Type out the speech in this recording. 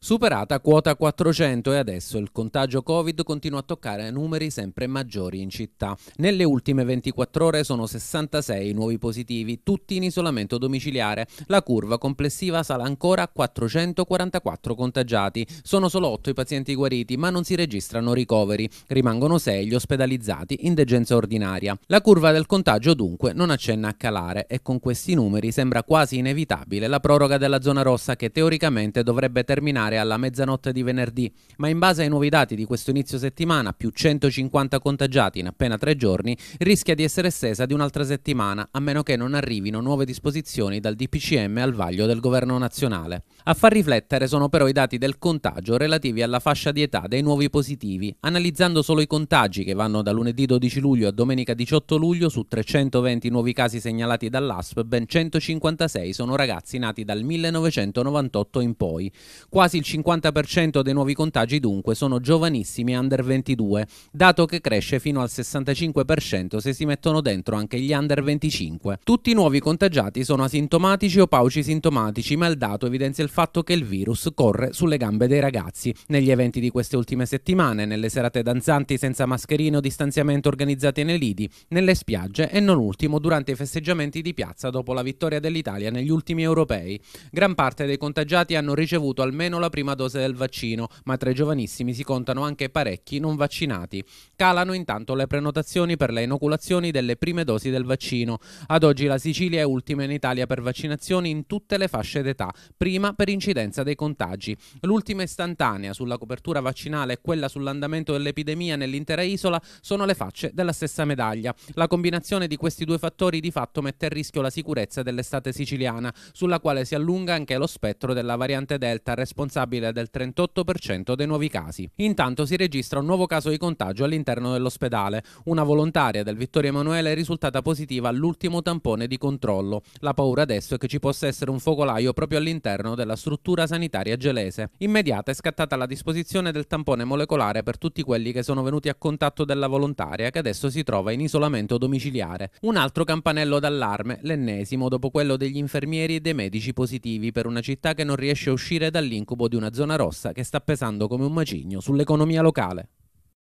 superata quota 400 e adesso il contagio Covid continua a toccare numeri sempre maggiori in città. Nelle ultime 24 ore sono 66 nuovi positivi, tutti in isolamento domiciliare. La curva complessiva sale ancora a 444 contagiati. Sono solo 8 i pazienti guariti, ma non si registrano ricoveri. Rimangono 6 gli ospedalizzati in degenza ordinaria. La curva del contagio dunque non accenna a calare e con questi numeri sembra quasi inevitabile la proroga della zona rossa che teoricamente dovrebbe terminare mare alla mezzanotte di venerdì, ma in base ai nuovi dati di questo inizio settimana, più 150 contagiati in appena tre giorni, rischia di essere estesa di un'altra settimana, a meno che non arrivino nuove disposizioni dal DPCM al vaglio del governo nazionale. A far riflettere sono però i dati del contagio relativi alla fascia di età dei nuovi positivi, analizzando solo i contagi che vanno da lunedì 12 luglio a domenica 18 luglio su 320 nuovi casi segnalati dall'ASP, ben 156 sono ragazzi nati dal 1998 in poi, quasi il 50% dei nuovi contagi dunque sono giovanissimi under 22, dato che cresce fino al 65% se si mettono dentro anche gli under 25. Tutti i nuovi contagiati sono asintomatici o pauci sintomatici, ma il dato evidenzia il fatto che il virus corre sulle gambe dei ragazzi. Negli eventi di queste ultime settimane, nelle serate danzanti senza mascherine o distanziamento organizzate nei lidi, nelle spiagge e non ultimo durante i festeggiamenti di piazza dopo la vittoria dell'Italia negli ultimi europei. Gran parte dei contagiati hanno ricevuto almeno la la prima dose del vaccino, ma tra i giovanissimi si contano anche parecchi non vaccinati. Calano intanto le prenotazioni per le inoculazioni delle prime dosi del vaccino. Ad oggi la Sicilia è ultima in Italia per vaccinazioni in tutte le fasce d'età, prima per incidenza dei contagi. L'ultima istantanea sulla copertura vaccinale e quella sull'andamento dell'epidemia nell'intera isola sono le facce della stessa medaglia. La combinazione di questi due fattori di fatto mette a rischio la sicurezza dell'estate siciliana, sulla quale si allunga anche lo spettro della variante Delta responsabile responsabile del 38% dei nuovi casi. Intanto si registra un nuovo caso di contagio all'interno dell'ospedale. Una volontaria del Vittorio Emanuele è risultata positiva all'ultimo tampone di controllo. La paura adesso è che ci possa essere un focolaio proprio all'interno della struttura sanitaria gelese. Immediata è scattata la disposizione del tampone molecolare per tutti quelli che sono venuti a contatto della volontaria che adesso si trova in isolamento domiciliare. Un altro campanello d'allarme, l'ennesimo dopo quello degli infermieri e dei medici positivi per una città che non riesce a uscire dall'incubo di una zona rossa che sta pesando come un macigno sull'economia locale.